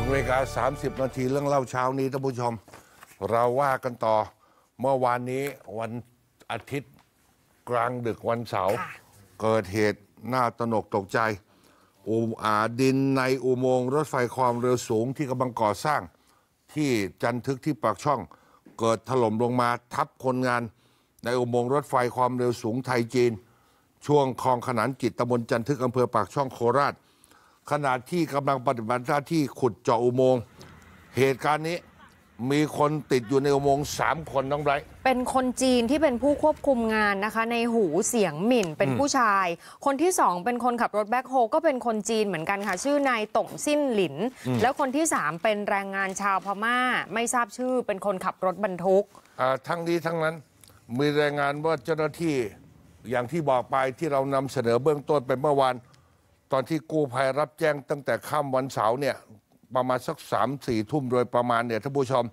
6นาฬิกา30 นาที เรื่องเล่าเช้านี้ท่านผู้ชม เราว่ากันต่อเมื่อวานนี้วันอาทิตย์กลางดึกวันเสาร์เกิดเหตุน่าตนกตกใจ อุอาดินในอุโมงค์รถไฟความเร็วสูงที่กำลังก่อสร้างที่จันทึกที่ปากช่อง เกิดถล่มลงมาทับคนงาน ในอุโมงค์รถไฟความเร็วสูงไทยจีน ช่วงคลองขนานจิตตำบลจันทึกอำเภอปากช่องโคราชขณะที่กำลังปฏิบัติหน้าที่ขุดเจาะอุโมงค์เหตุการณ์นี้มีคนติดอยู่ในอุโมงค์สามคนน้องไบรท์เป็นคนจีนที่เป็นผู้ควบคุมงานนะคะในหูเสียงหมิ่น เป็นผู้ชาย คนที่สองเป็นคนขับรถแบ็คโฮก็เป็นคนจีนเหมือนกันค่ะ ชื่อนายต่งสิ้นหลิน แล้วคนที่สามเป็นแรงงานชาวพม่าไม่ทราบชื่อเป็นคนขับรถบรรทุก ทั้งนี้ทั้งนั้นมีรายงานว่าเจ้าหน้าที่อย่างที่บอกไปที่เรานำเสนอเบื้องต้นไปเมื่อวานตอนที่กู้ภัยรับแจ้งตั้งแต่ค่ำวันเสาร์เนี่ยประมาณสักสามสี่ทุ่มโดยประมาณเนี่ยท่านผู้ชม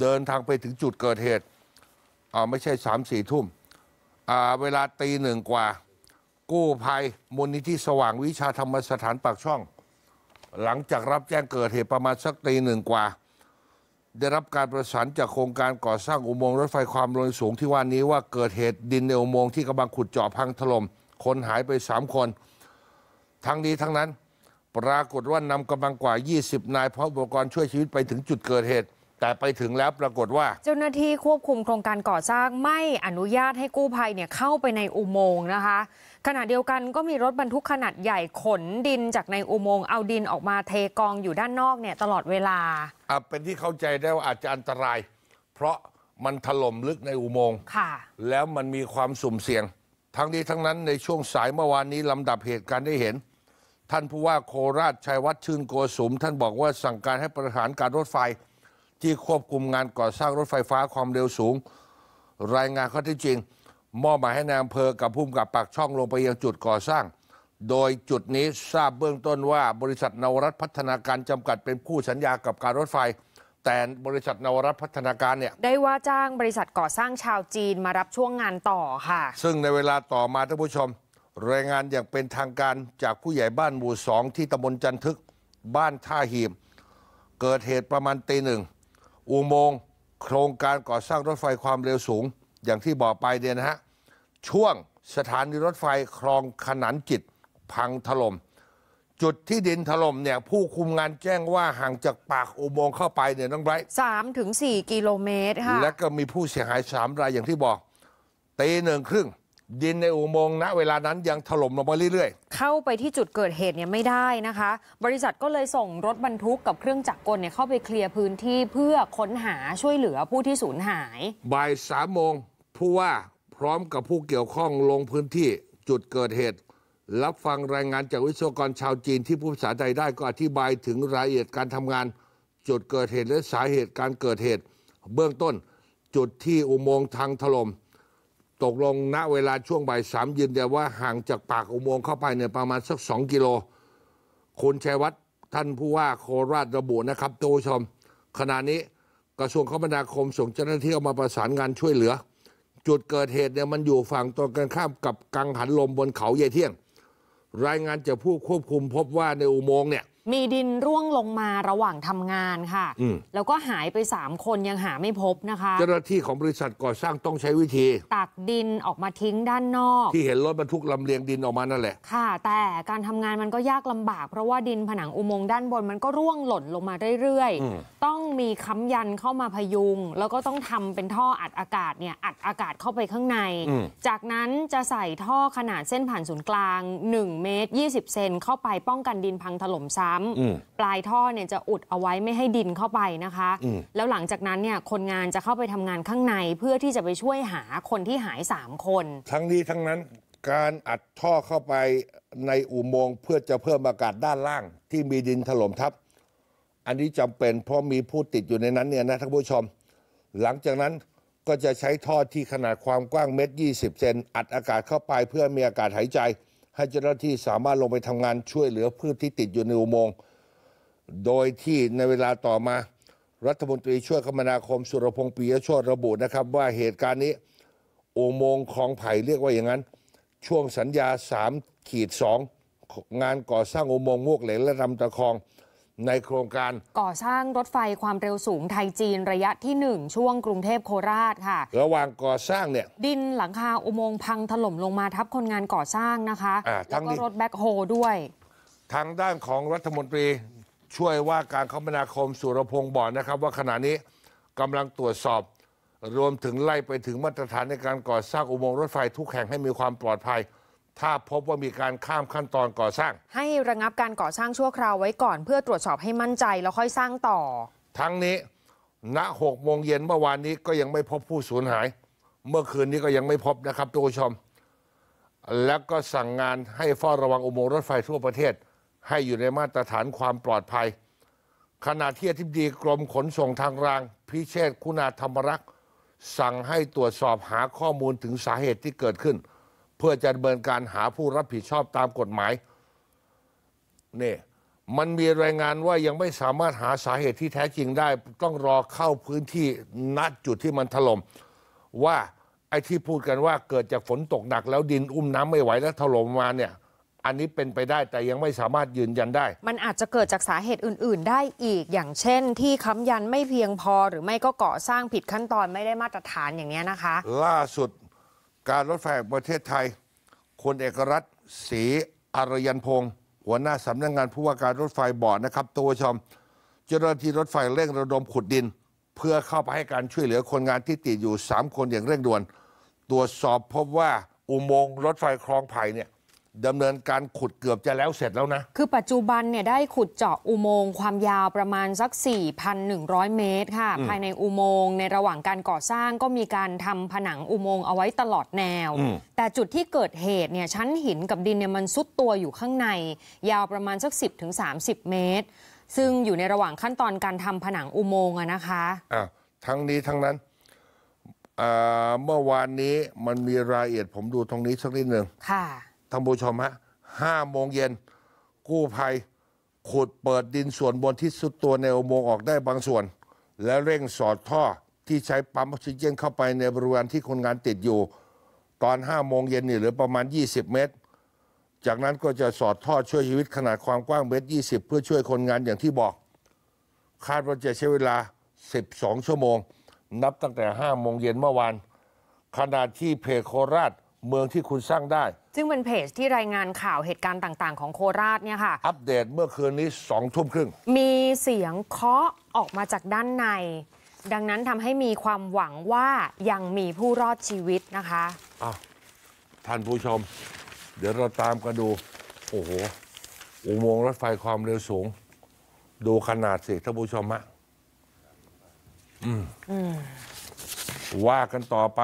เดินทางไปถึงจุดเกิดเหตุออาไม่ใช่สามสี่ทุ่มอเวลาตีหนึ่งกว่า กู้ภัยมูลนิธิสว่างวิชาธรรมสถานปากช่อง หลังจากรับแจ้งเกิดเหตุประมาณสักตีหนึ่งกว่า ได้รับการประสานจากโครงการก่อสร้างอุโมงค์รถไฟความเร็วสูงที่ว่านี้ว่าเกิดเหตุดินในอุโมงค์ที่กำลังขุดเจาะพังถลม่มคนหายไปสามคนทั้งนี้ทั้งนั้นปรากฏว่านำกำลังกว่า 20 นายพร้อมอุปกรณ์ช่วยชีวิตไปถึงจุดเกิดเหตุ แต่ไปถึงแล้วปรากฏว่า เจ้าหน้าที่ควบคุมโครงการก่อสร้างไม่อนุญาตให้กู้ภัยเนี่ยเข้าไปในอุโมงค์นะคะ ขณะเดียวกันก็มีรถบรรทุกขนาดใหญ่ขนดินจากในอุโมงค์เอาดินออกมาเทกองอยู่ด้านนอกเนี่ยตลอดเวลาอ่ะเป็นที่เข้าใจได้ว่าอาจจะอันตราย เพราะมันถล่มลึกในอุโมงค์ค่ะ แล้วมันมีความสุ่มเสี่ยงทั้งนี้ทั้งนั้นในช่วงสายเมื่อวานนี้ลำดับเหตุการณ์ได้เห็นท่านผู้ว่าโคราชชัยวัฒน์ชื่นโกสุมท่านบอกว่าสั่งการให้ประธานการรถไฟที่ควบคุมงานก่อสร้างรถไฟฟ้าความเร็วสูง รายงานข้อเท็จจริงมอบหมายให้นายอำเภอกับผู้กับปากช่องลงไปยังจุดก่อสร้าง โดยจุดนี้ทราบเบื้องต้นว่าบริษัทนวรัฐพัฒนาการจำกัดเป็นผู้สัญญากับการรถไฟ แต่บริษัทนวรัฐพัฒนาการเนี่ยได้ว่าจ้างบริษัทก่อสร้างชาวจีนมารับช่วงงานต่อค่ะซึ่งในเวลาต่อมาท่านผู้ชมรายงานอย่างเป็นทางการจากผู้ใหญ่บ้านหมู่สองที่ตำบลจันทึกบ้านท่าหีม เกิดเหตุประมาณตีหนึ่งอุโมงค์โครงการก่อสร้างรถไฟความเร็วสูงอย่างที่บอกไปเดียนะฮะช่วงสถานีรถไฟคลองขนานจิตพังถลม่มจุดที่ดินถล่มเนี่ยผู้คุมงานแจ้งว่าห่างจากปากอุโมงค์เข้าไปเนี่ยน้องไบรท์สามถึงสี่กิโลเมตรค่ะและก็มีผู้เสียหายสามรายอย่างที่บอกตีหนึ่งครึ่งดินในอุโมงค์ณเวลานั้นยังถล่มลงมาเรื่อยๆ เข้าไปที่จุดเกิดเหตุเนี่ยไม่ได้นะคะ บริษัทก็เลยส่งรถบรรทุกกับเครื่องจักรกลเนี่ยเข้าไปเคลียร์พื้นที่เพื่อค้นหาช่วยเหลือผู้ที่สูญหาย บ่ายสามโมงผู้ว่าพร้อมกับผู้เกี่ยวข้องลงพื้นที่จุดเกิดเหตุ รับฟังรายงานจากวิศวกรชาวจีน ที่ผู้ภาษาไทได้ก็อธิบายถึงรายละเอียดการทำงาน จุดเกิดเหตุและสาเหตุการเกิดเหตุ เบื้องต้น จุดที่อุโมงค์ทางถล่มตกลงณเวลาช่วงบ่ายสามยืนยันว่าห่างจากปากอุโมงค์เข้าไปเนี่ยประมาณสักสองกิโล คุณชัยวัฒน์ท่านผู้ว่าโคราชระบุนะครับตู้ชม ขณะนี้กระทรวงคมนาคมส่งเจ้าหน้าที่ข้ามาประสานงานช่วยเหลือ จุดเกิดเหตุเนี่ยมันอยู่ฝั่งตรงกันข้ามกับกังหันลมบนเขาเยเที่ยง รายงานจากผู้ควบคุมพบว่าในอุโมงค์เนี่ยมีดินร่วงลงมาระหว่างทำงานค่ะ แล้วก็หายไป 3 คนยังหาไม่พบนะคะ เจ้าหน้าที่ของบริษัทก่อสร้างต้องใช้วิธี ตักดินออกมาทิ้งด้านนอก ที่เห็นรถบรรทุกลำเลียงดินออกมานั่นแหละค่ะ แต่การทำงานมันก็ยากลำบากเพราะว่าดินผนังอุโมงค์ด้านบนมันก็ร่วงหล่นลงมาเรื่อยๆต้องมีค้ำยันเข้ามาพยุง แล้วก็ต้องทำเป็นท่ออัดอากาศเนี่ยอัดอากาศเข้าไปข้างใน จากนั้นจะใส่ท่อขนาดเส้นผ่านศูนย์กลาง1เมตร20เซนเข้าไปป้องกันดินพังถล่มซ้ำปปลายท่อเนี่ยจะอุดเอาไว้ไม่ให้ดินเข้าไปนะคะ แล้วหลังจากนั้นเนี่ยคนงานจะเข้าไปทำงานข้างในเพื่อที่จะไปช่วยหาคนที่หายสามคน ทั้งนี้ทั้งนั้นการอัดท่อเข้าไปในอุโมงค์เพื่อจะเพิ่มอากาศด้านล่าง ที่มีดินถล่มทับอันนี้จำาเป็นเพราะมีผู้ติดอยู่ในนั้นเนี่ยนะท่านผู้ชม หลังจากนั้นก็จะใช้ท่อที่ขนาดความกว้างเมตร20เซนอัดอากาศเข้าไปเพื่อมีอากาศหายใจให้เจ้าหน้าที่สามารถลงไปทำงานช่วยเหลือพืชที่ติดอยู่ในอุโมงค์โดยที่ในเวลาต่อมา รัฐมนตรีช่วยคมนาคมสุรพงษ์ปียชดระบุนะครับว่าเหตุการณ์นี้อุโมงค์ขลองไผ่เรียกว่าอย่างนั้น ช่วงสัญญา3ขีด2งานก่อสร้างอุโมงค์มวกเหล็กและลำตะคองในโครงการก่อสร้างรถไฟความเร็วสูงไทยจีนระยะที่ 1 ช่วงกรุงเทพโคราชค่ะ ระหว่างก่อสร้างเนี่ยดินหลังคาอุโมงค์พังถล่มลงมาทับคนงานก่อสร้างนะคะะแล้วก็รถแบ็คโฮด้วย ทางด้านของรัฐมนตรีช่วยว่าการคมนาคมสุรพงศ์บอกนะครับ ว่าขณะนี้กำลังตรวจสอบรวมถึงไล่ไปถึงมาตรฐานในการก่อสร้างอุโมงค์รถไฟทุกแห่งให้มีความปลอดภัยถ้าพบว่ามีการข้ามขั้นตอนก่อสร้าง ให้ระงับการก่อสร้างชั่วคราวไว้ก่อนเพื่อตรวจสอบให้มั่นใจแล้วค่อยสร้างต่อ ทั้งนี้ณหกโมงเย็นเมื่อวานนี้ก็ยังไม่พบผู้สูญหาย เมื่อคืนนี้ก็ยังไม่พบนะครับทุกผู้ชม แล้วก็สั่งงานให้เฝ้าระวังอุโมงค์รถไฟทั่วประเทศ ให้อยู่ในมาตรฐานความปลอดภัย ขณะที่อธิบดีกรมขนส่งทางรางพิเชษคุณาธรรมรักษ์สั่งให้ตรวจสอบหาข้อมูลถึงสาเหตุที่เกิดขึ้นเพื่อจะดำเนินการหาผู้รับผิดชอบตามกฎหมาย นี่มันมีรายงานว่ายังไม่สามารถหาสาเหตุที่แท้จริงได้ต้องรอเข้าพื้นที่นัดจุดที่มันถล่มว่าไอ้ที่พูดกันว่าเกิดจากฝนตกหนักแล้วดินอุ้มน้ำไม่ไหวแล้วถล่มมาเนี่ยอันนี้เป็นไปได้แต่ยังไม่สามารถยืนยันได้ มันอาจจะเกิดจากสาเหตุอื่น ๆ ได้อีกอย่างเช่น ที่ค้ำยันไม่เพียงพอ หรือไม่ก็ก่อสร้างผิดขั้นตอนไม่ได้มาตรฐานอย่างนี้นะคะล่าสุดการรถไฟประเทศไทย คุณเอกรัตน์ศรีอารยันพงศ์หัวหน้าสำนักงงานผู้ว่าการรถไฟบอกนะครับ ตัวชม เจ้าหน้าที่รถไฟเร่งระดมขุดดิน เพื่อเข้าไปให้การช่วยเหลือคนงานที่ติดอยู่ 3 คนอย่างเร่งด่วน ตรวจสอบพบว่าอุโมงค์รถไฟคลองไผ่เนี่ยดำเนินการขุดเกือบจะแล้วเสร็จแล้วนะคือปัจจุบันเนี่ยได้ขุดเจาะอุโมงค์ความยาวประมาณสัก 4,100 เมตรค่ะ ภายในอุโมงค์ในระหว่างการก่อสร้างก็มีการทำผนังอุโมงค์เอาไว้ตลอดแนว แต่จุดที่เกิดเหตุเนี่ยชั้นหินกับดินเนี่ยมันซุดตัวอยู่ข้างใน ยาวประมาณสัก 10-30 เมตร ซึ่งอยู่ในระหว่างขั้นตอนการทำผนังอุโมงค์นะคะอ่ะทั้งนี้ทั้งนั้นเมื่อวานนี้มันมีรายละเอียดผมดูตรงนี้สักนิดหนึ่งค่ะท่านผู้ชมฮะห้าโมงเย็น กู้ภัยขุดเปิดดินส่วนบนที่สุดตัวในอุโมงค์ออกได้บางส่วน และเร่งสอดท่อที่ใช้ปั๊มออกซิเจนเข้าไปในบริเวณที่คนงานติดอยู่ ตอนห้าโมงเย็นนี่หรือประมาณ 20 เมตร จากนั้นก็จะสอดท่อช่วยชีวิตขนาดความกว้างเมตร 20 เพื่อช่วยคนงานอย่างที่บอก คาดว่าจะใช้เวลา 12 ชั่วโมง นับตั้งแต่ 5 โมงเย็นเมื่อวานขณะที่เพโคราชเมืองที่คุณสร้างได้ ซึ่งเป็นเพจที่รายงานข่าวเหตุการณ์ต่าง ๆของโคราชเนี่ยค่ะ อัปเดตเมื่อคืนนี้สองทุ่มครึ่ง มีเสียงเคาะออกมาจากด้านใน ดังนั้นทำให้มีความหวังว่ายังมีผู้รอดชีวิตนะคะอ่ะท่านผู้ชม เดี๋ยวเราตามกันดู โอ้โหอุโมงค์รถไฟความเร็วสูง ดูขนาดสิท่านผู้ชมฮะอืมว่ากันต่อไป